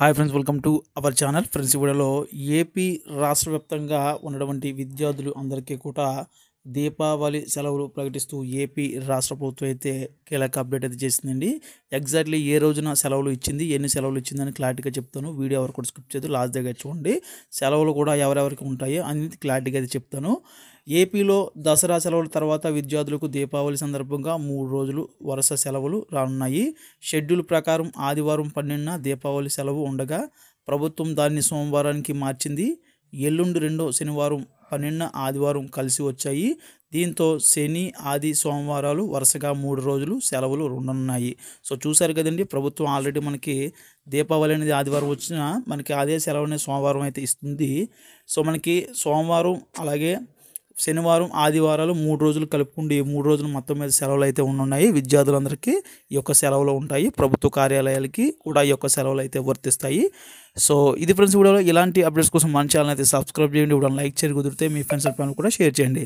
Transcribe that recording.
hi friends welcome to our channel friends ఇవిడలో AP రాష్ట్ర వ్యాప్తంగా ఉన్నటువంటి విద్యార్థులు అందరికీ కూడా దీపావళి సెలవులు ప్రకటిస్తూ ఏపీ రాష్ట్ర ప్రభుత్వం అయితే కీలక అప్డేట్ అయితే చేసిందండి ఎగ్జాక్ట్లీ ఏ రోజున సెలవులు ఇచ్చింది ఎన్ని సెలవులు ఇచ్చిందని క్లారిటీగా చెప్తాను వీడియో ఎవరు కూడా స్కిప్ చేయదు లాస్ట్ దగ్గర చూడండి సెలవులు కూడా ఎవరెవరికి ఉంటాయి అనేది క్లారిటీగా అయితే చెప్తాను ఏపీలో దసరా సెలవుల తర్వాత విద్యార్థులకు దీపావళి సందర్భంగా మూడు రోజులు వరుస సెలవులు రానున్నాయి షెడ్యూల్ ప్రకారం ఆదివారం పన్నెండున దీపావళి సెలవు ఉండగా ప్రభుత్వం దాన్ని సోమవారానికి మార్చింది ఎల్లుండి రెండో శనివారం పన్నెండున ఆదివారం కలిసి వచ్చాయి దీంతో శని ఆది సోమవారాలు వరుసగా మూడు రోజులు సెలవులు రెండున్నాయి సో చూశారు కదండి ప్రభుత్వం ఆల్రెడీ మనకి దీపావళి అనేది ఆదివారం వచ్చిన మనకి అదే సెలవు అనేది సోమవారం అయితే ఇస్తుంది సో మనకి సోమవారం అలాగే శనివారం ఆదివారాలు మూడు రోజులు కలుపుకుండి మూడు రోజులు మొత్తం మీద సెలవులు అయితే ఉన్నాయి విద్యార్థులందరికీ ఈ యొక్క సెలవులు ఉంటాయి ప్రభుత్వ కార్యాలయాలకి కూడా ఈ యొక్క సెలవులు అయితే వర్తిస్తాయి సో ఇది ఫ్రెండ్స్ వీడియోలో ఇలాంటి అప్డేట్స్ కోసం మన ఛానల్ అయితే సబ్స్క్రైబ్ చేయండి వీడియో లైక్ చేయడం కుదిరితే మీ ఫ్రెండ్స్ ఫ్యామిలీ కూడా షేర్ చేయండి